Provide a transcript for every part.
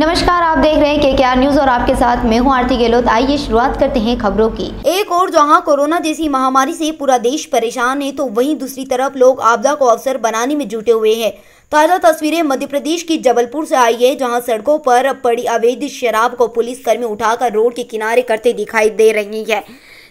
नमस्कार आप देख रहे हैं के के न्यूज और आपके साथ मैं हूं आरती गहलोत आइए शुरुआत करते हैं खबरों की एक और जहां कोरोना जैसी महामारी से पूरा देश परेशान है तो वहीं दूसरी तरफ लोग आपदा को अवसर बनाने में जुटे हुए हैं ताज़ा तस्वीरें मध्य प्रदेश की जबलपुर से आई है जहां सड़कों पर पड़ी अवैध शराब को पुलिस कर्मी उठाकर रोड के किनारे करते दिखाई दे रही है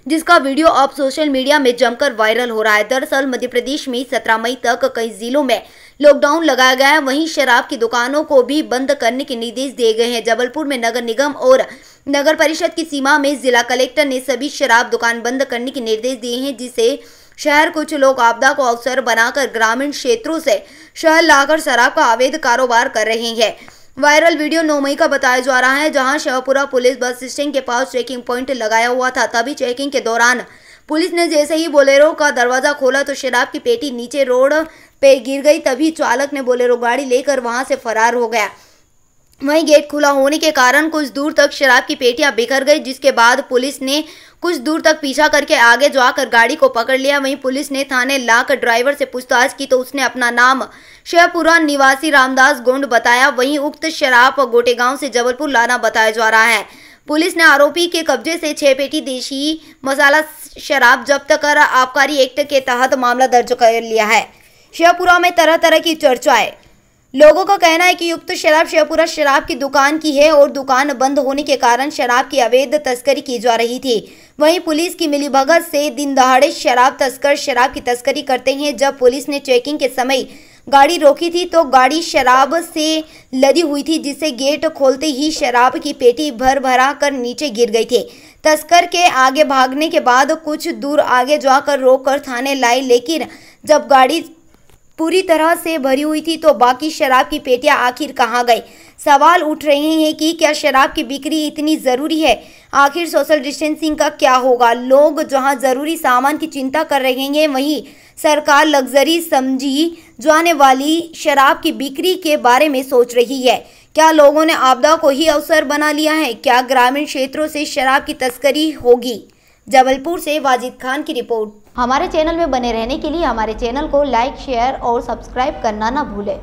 जिसका वीडियो अब सोशल मीडिया में जमकर वायरल हो रहा है दरअसल मध्य प्रदेश में सत्रह मई तक कई जिलों में लॉकडाउन लगाया गया है वहीं शराब की दुकानों को भी बंद करने के निर्देश दिए गए हैं जबलपुर में नगर निगम और नगर परिषद की सीमा में जिला कलेक्टर ने सभी शराब दुकान बंद करने के निर्देश दिए हैं जिसे शहर कुछ लोग आपदा को अवसर बनाकर ग्रामीण क्षेत्रों से शहर लाकर शराब का अवैध कारोबार कर रहे हैं वायरल वीडियो नौ मई का बताया जा रहा है जहां शाहपुरा पुलिस बस स्टैंड के पास चेकिंग पॉइंट लगाया हुआ था तभी चेकिंग के दौरान पुलिस ने जैसे ही बोलेरो का दरवाजा खोला तो शराब की पेटी नीचे रोड पे गिर गई तभी चालक ने बोलेरो गाड़ी लेकर वहां से फरार हो गया वहीं गेट खुला होने के कारण कुछ दूर तक शराब की पेटियां बिखर गई जिसके बाद पुलिस ने कुछ दूर तक पीछा करके आगे जाकर गाड़ी को पकड़ लिया वहीं पुलिस ने थाने लाकर ड्राइवर से पूछताछ की तो उसने अपना नाम शेवपुरा निवासी रामदास गोंड बताया वहीं उक्त शराब गोटेगांव से जबलपुर लाना बताया जा रहा है पुलिस ने आरोपी के कब्जे से छह पेटी देशी मसाला शराब जब्त कर आबकारी एक्ट के तहत मामला दर्ज कर लिया है शिवपुरा में तरह तरह की चर्चाएं लोगों का कहना है कि युक्त शराब शिवपुरा शराब की दुकान की है और दुकान बंद होने के कारण शराब की अवैध तस्करी की जा रही थी वहीं पुलिस की मिलीभगत से दिन दहाड़े शराब तस्कर शराब की तस्करी करते हैं जब पुलिस ने चेकिंग के समय गाड़ी रोकी थी तो गाड़ी शराब से लदी हुई थी जिससे गेट खोलते ही शराब की पेटी भर भरा कर नीचे गिर गई थी तस्कर के आगे भागने के बाद कुछ दूर आगे जाकर रोक कर थाने लाई लेकिन जब गाड़ी पूरी तरह से भरी हुई थी तो बाकी शराब की पेटियां आखिर कहाँ गई सवाल उठ रहे हैं कि क्या शराब की बिक्री इतनी ज़रूरी है आखिर सोशल डिस्टेंसिंग का क्या होगा लोग जहां ज़रूरी सामान की चिंता कर रहे हैं वहीं सरकार लग्जरी समझी जाने वाली शराब की बिक्री के बारे में सोच रही है क्या लोगों ने आपदा को ही अवसर बना लिया है क्या ग्रामीण क्षेत्रों से शराब की तस्करी होगी जबलपुर से वाजिद खान की रिपोर्ट हमारे चैनल में बने रहने के लिए हमारे चैनल को लाइक शेयर और सब्सक्राइब करना ना भूलें